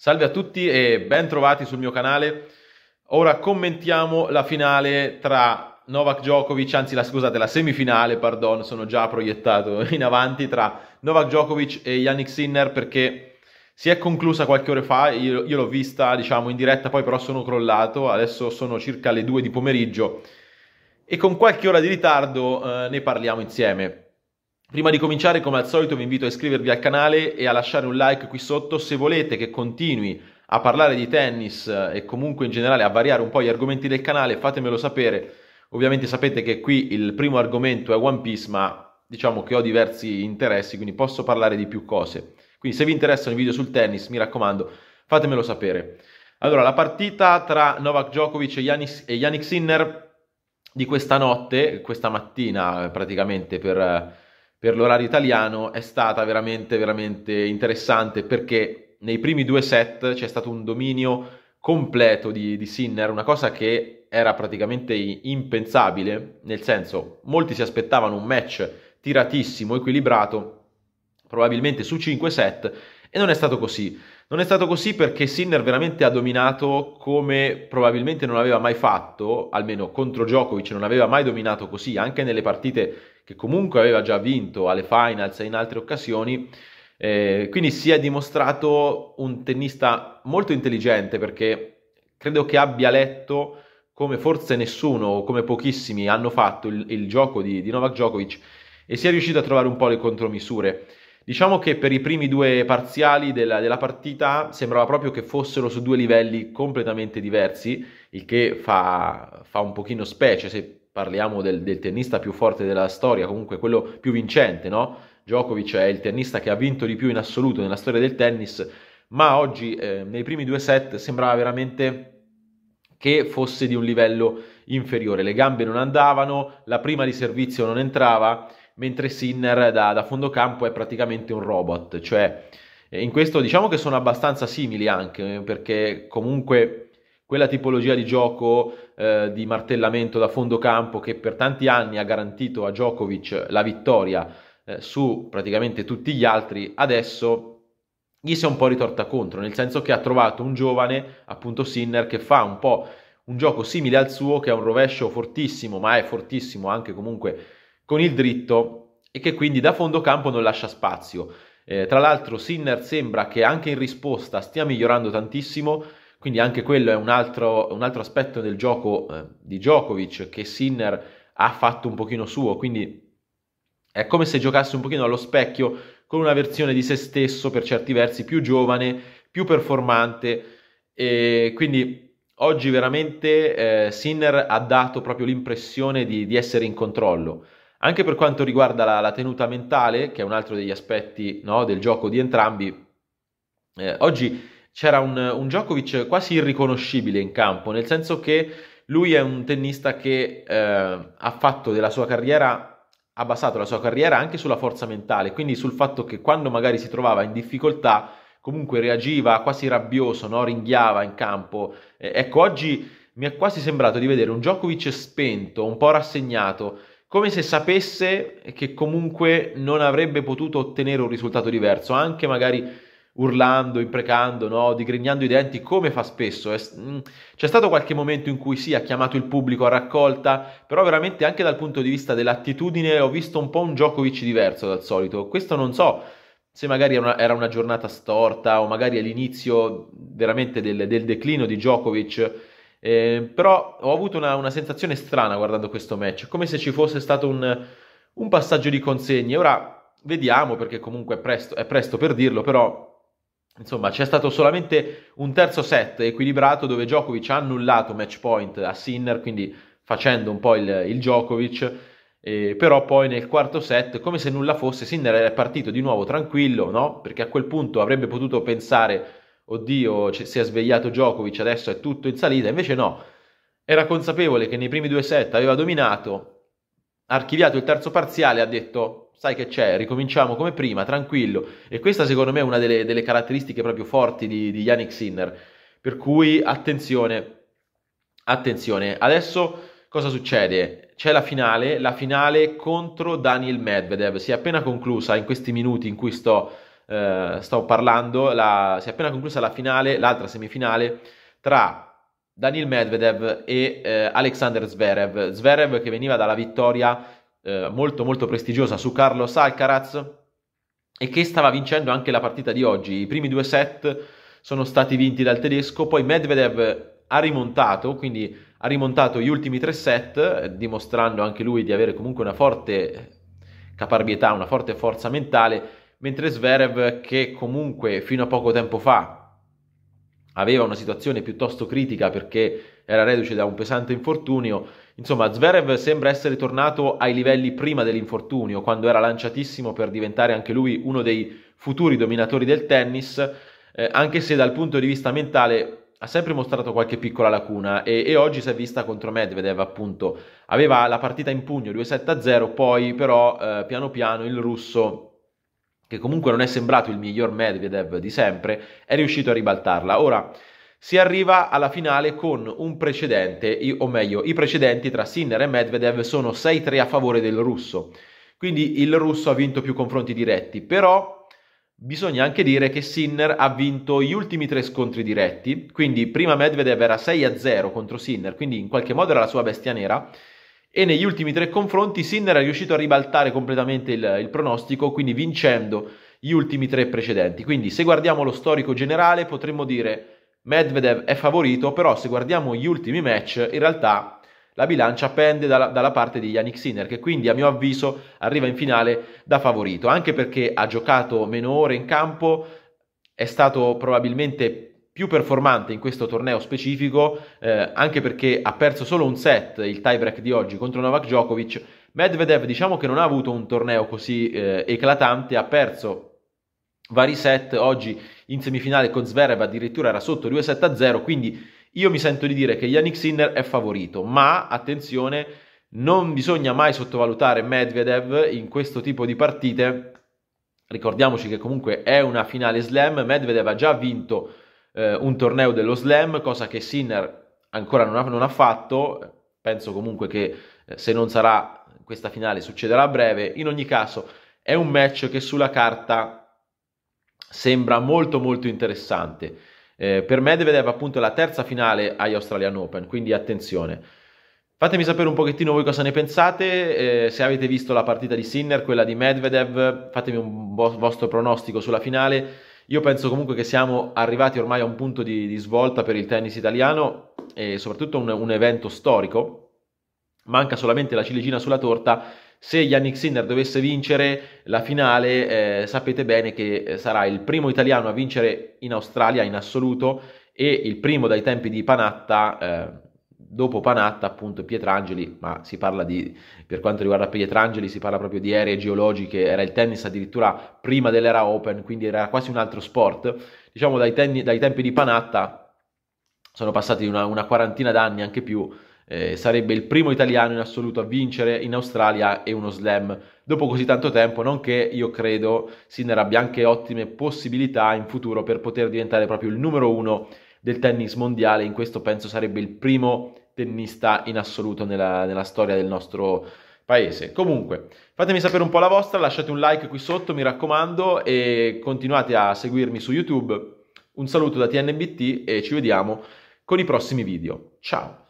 Salve a tutti e ben trovati sul mio canale. Ora commentiamo la finale tra Novak Djokovic, anzi la, scusate, la semifinale, pardon, sono già proiettato in avanti tra Novak Djokovic e Yannick Sinner perché si è conclusa qualche ora fa, io, io l'ho vista diciamo in diretta, poi però sono crollato, adesso sono circa le 2 di pomeriggio e con qualche ora di ritardo eh, ne parliamo insieme. Prima di cominciare, come al solito, vi invito a iscrivervi al canale e a lasciare un like qui sotto se volete che continui a parlare di tennis eh, e comunque in generale a variare un po' gli argomenti del canale, fatemelo sapere. Ovviamente sapete che qui il primo argomento è One Piece, ma diciamo che ho diversi interessi, quindi posso parlare di più cose. Quindi se vi interessano i video sul tennis, mi raccomando, fatemelo sapere. Allora, la partita tra Novak Djokovic e Yannick, e Yannick Sinner di questa notte, questa mattina eh, praticamente per eh, per l'orario italiano è stata veramente, veramente interessante perché nei primi due set c'è stato un dominio completo di, di Sinner, una cosa che era praticamente impensabile, nel senso molti si aspettavano un match tiratissimo, equilibrato, probabilmente su 5 set e non è stato così. Non è stato così perché Sinner veramente ha dominato come probabilmente non aveva mai fatto, almeno contro Djokovic non aveva mai dominato così, anche nelle partite che comunque aveva già vinto, alle finals e in altre occasioni. Eh, quindi si è dimostrato un tennista molto intelligente perché credo che abbia letto come forse nessuno o come pochissimi hanno fatto il, il gioco di, di Novak Djokovic e si è riuscito a trovare un po' le contromisure. Diciamo che per i primi due parziali della, della, partita sembrava proprio che fossero su due livelli completamente diversi, il che fa, fa un pochino specie se parliamo del, del, tennista più forte della storia, comunque quello più vincente, no? Djokovic è il tennista che ha vinto di più in assoluto nella storia del tennis, ma oggi eh, nei primi due set sembrava veramente che fosse di un livello inferiore. Le gambe non andavano, la prima di servizio non entrava mentre Sinner da, da fondo campo è praticamente un robot, cioè eh, in questo diciamo che sono abbastanza simili anche, eh, perché comunque quella tipologia di gioco eh, di martellamento da fondo campo che per tanti anni ha garantito a Djokovic la vittoria eh, su praticamente tutti gli altri, adesso gli si è un po' ritorta contro, nel senso che ha trovato un giovane, appunto Sinner, che fa un po' un gioco simile al suo, che è un rovescio fortissimo, ma è fortissimo anche comunque con il dritto e che quindi da fondo campo non lascia spazio. Eh, tra l'altro Sinner sembra che anche in risposta stia migliorando tantissimo, quindi anche quello è un altro, un altro aspetto del gioco eh, di Djokovic che Sinner ha fatto un pochino suo, quindi è come se giocasse un pochino allo specchio con una versione di se stesso per certi versi più giovane, più performante e quindi oggi veramente eh, Sinner ha dato proprio l'impressione di, di essere in controllo. Anche per quanto riguarda la, la tenuta mentale, che è un altro degli aspetti no, del gioco di entrambi, eh, oggi c'era un, un Djokovic quasi irriconoscibile in campo, nel senso che lui è un tennista che eh, ha fatto della sua carriera ha basato la sua carriera anche sulla forza mentale, quindi sul fatto che quando magari si trovava in difficoltà comunque reagiva quasi rabbioso, no? ringhiava in campo. Eh, ecco, oggi mi è quasi sembrato di vedere un Djokovic spento, un po' rassegnato, come se sapesse che comunque non avrebbe potuto ottenere un risultato diverso, anche magari urlando, imprecando, no? digrignando i denti, come fa spesso. Mm, c'è stato qualche momento in cui sì, ha chiamato il pubblico a raccolta, però veramente anche dal punto di vista dell'attitudine ho visto un po' un Djokovic diverso dal solito. Questo non so se magari era una, era una giornata storta o magari all'inizio veramente del, del declino di Djokovic eh, però ho avuto una, una, sensazione strana guardando questo match, come se ci fosse stato un, un passaggio di consegne. Ora vediamo perché comunque è presto, è presto per dirlo, però Insomma, c'è stato solamente un terzo set equilibrato dove Djokovic ha annullato match point a Sinner, quindi facendo un po' il, il Djokovic, eh, però poi nel quarto set, come se nulla fosse, Sinner è partito di nuovo tranquillo, no? Perché a quel punto avrebbe potuto pensare oddio, si è svegliato Djokovic, adesso è tutto in salita, invece no, era consapevole che nei primi due set aveva dominato, archiviato il terzo parziale, ha detto sai che c'è, ricominciamo come prima, tranquillo, e questa secondo me è una delle, delle caratteristiche proprio forti di, di Yannick Sinner, per cui attenzione, attenzione, adesso cosa succede? C'è la finale, la finale contro Daniel Medvedev, si è appena conclusa in questi minuti in cui sto eh, stavo parlando, la, si è appena conclusa la finale, l'altra semifinale tra Daniel Medvedev e eh, Alexander Zverev. Zverev che veniva dalla vittoria eh, molto molto prestigiosa su Carlos Alcaraz e che stava vincendo anche la partita di oggi. I primi due set sono stati vinti dal tedesco, poi Medvedev ha rimontato, quindi ha rimontato gli ultimi tre set, dimostrando anche lui di avere comunque una forte caparbietà, una forte forza mentale mentre Zverev, che comunque fino a poco tempo fa aveva una situazione piuttosto critica perché era reduce da un pesante infortunio, insomma Zverev sembra essere tornato ai livelli prima dell'infortunio, quando era lanciatissimo per diventare anche lui uno dei futuri dominatori del tennis, eh, anche se dal punto di vista mentale ha sempre mostrato qualche piccola lacuna e, e, oggi si è vista contro Medvedev appunto aveva la partita in pugno 2-7-0 poi però eh, piano piano il russo che comunque non è sembrato il miglior Medvedev di sempre, è riuscito a ribaltarla. Ora si arriva alla finale con un precedente, o meglio, i precedenti tra Sinner e Medvedev sono 6-3 a favore del russo. Quindi il russo ha vinto più confronti diretti, però bisogna anche dire che Sinner ha vinto gli ultimi tre scontri diretti, quindi prima Medvedev era 6-0 contro Sinner, quindi in qualche modo era la sua bestia nera e negli ultimi tre confronti Sinner è riuscito a ribaltare completamente il, il pronostico, quindi vincendo gli ultimi tre precedenti. Quindi se guardiamo lo storico generale potremmo dire Medvedev è favorito, però se guardiamo gli ultimi match in realtà la bilancia pende dalla, dalla, parte di Yannick Sinner, che quindi a mio avviso arriva in finale da favorito, anche perché ha giocato meno ore in campo, è stato probabilmente più performante in questo torneo specifico, eh, anche perché ha perso solo un set il tiebreak di oggi contro Novak Djokovic. Medvedev diciamo che non ha avuto un torneo così eh, eclatante, ha perso vari set oggi in semifinale con Zverev, addirittura era sotto 2 7 0, quindi io mi sento di dire che Yannick Sinner è favorito, ma attenzione, non bisogna mai sottovalutare Medvedev in questo tipo di partite. Ricordiamoci che comunque è una finale slam, Medvedev ha già vinto eh, un torneo dello slam, cosa che Sinner ancora non ha, non ha fatto, penso comunque che eh, se non sarà questa finale succederà a breve, in ogni caso è un match che sulla carta sembra molto molto interessante. Eh, per Medvedev appunto è la terza finale agli Australian Open, quindi attenzione. Fatemi sapere un pochettino voi cosa ne pensate, eh, se avete visto la partita di Sinner, quella di Medvedev, fatemi un vostro pronostico sulla finale io penso comunque che siamo arrivati ormai a un punto di, di svolta per il tennis italiano e soprattutto un, un evento storico. Manca solamente la ciliegina sulla torta se Yannick Sinner dovesse vincere la finale, eh, sapete bene che eh, sarà il primo italiano a vincere in Australia in assoluto e il primo dai tempi di Panatta eh, dopo Panatta appunto Pietrangeli, ma si parla di, per quanto riguarda Pietrangeli si parla proprio di aree geologiche, era il tennis addirittura prima dell'era Open, quindi era quasi un altro sport. Diciamo dai, ten- dai tempi di Panatta sono passati una, una quarantina d'anni, anche più, eh, sarebbe il primo italiano in assoluto a vincere in Australia e uno slam dopo così tanto tempo, nonché io credo Sinner abbia anche ottime possibilità in futuro per poter diventare proprio il numero uno del tennis mondiale, in questo penso sarebbe il primo tennista in assoluto nella, nella storia del nostro paese. Comunque, fatemi sapere un po' la vostra, lasciate un like qui sotto, mi raccomando, e continuate a seguirmi su YouTube. Un saluto da TNBT e ci vediamo con i prossimi video. Ciao!